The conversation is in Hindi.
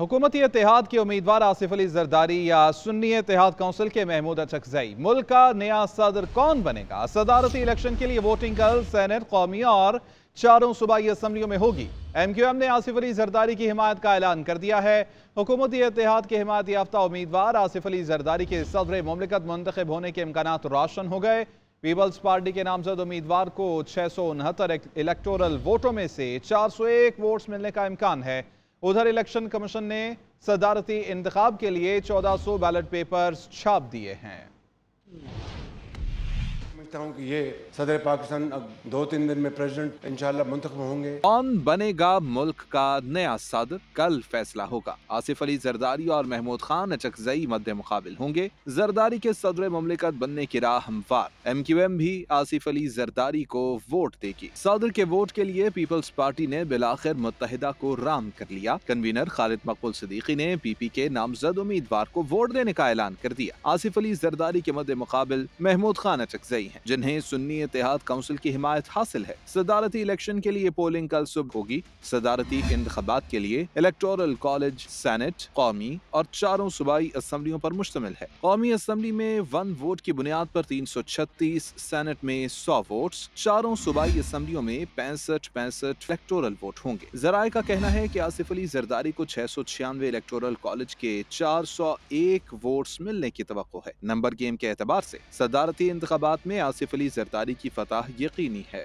हुकूमती इतिहाद के उम्मीदवार आसिफ अली जरदारी या सुन्नी इतिहाद काउंसिल के महमूद अचकजई मुल्क का नया सदर कौन बनेगा सदारती इलेक्शन के लिए वोटिंग कल सैनट कौमी और चारों सूबाई असम्बलियों में होगी एम क्यू एम ने आसिफ अली जरदारी की हिमायत का ऐलान कर दिया है हुकूमती इतिहाद के हिमायत याफ्ता उम्मीदवार आसिफ अली जरदारी के सदर ममलिकत मंतखब होने के इम्कान रोशन हो गए पीपल्स पार्टी के नामजद उम्मीदवार को छः सौ उनहत्तर इलेक्टोरल वोटों में से चार सौ एक वोट्स मिलने का इम्कान है उधर इलेक्शन कमीशन ने सदारती इंतखब के लिए 1400 बैलेट पेपर्स छाप दिए हैं देखता हूँ कि ये सदर पाकिस्तान अब दो तीन दिन में प्रेसिडेंट इंशाल्लाह मुंतब होंगे कौन बनेगा मुल्क का नया सदर कल फैसला होगा आसिफ अली जरदारी और महमूद खान अचकजई मध्य मुकाबिल होंगे जरदारी के सदर ममलिकत बनने की राह हमवार एम क्यू एम भी आसिफ अली जरदारी को वोट देगी सदर के वोट के लिए पीपल्स पार्टी ने बिलाखिर मुतहदा को राम कर लिया कन्वीनर खालिद मकबुल सदीकी ने पी पी के नामजद उम्मीदवार को वोट देने का ऐलान कर दिया आसिफ अली जरदारी के मद्द मुकाबल महमूद खान अचकजई है जिन्हें सुन्नी इतिहाद काउंसिल की हिमायत हासिल है सदारती इलेक्शन के लिए पोलिंग कल सुबह होगी सदारती इंतबात के लिए इलेक्टोरल कॉलेज सैनेट कौमी और चारों सूबाई असम्बलियों पर मुश्तमिल है कौमी असम्बली में वन वोट की बुनियाद पर तीन सौ छत्तीस सैनेट में सौ वोट चारों सूबाई असम्बलियों में पैंसठ पैंसठ इलेक्टोरल वोट होंगे जराये का कहना है की आसिफ अली जरदारी को छह सौ छियानवे इलेक्टोरल कॉलेज के चार सौ एक वोट मिलने की तो है नंबर गेम के एतबार ऐसी सदारती इंतबात में आसिफ अली जरदारी की फतह यकीनी है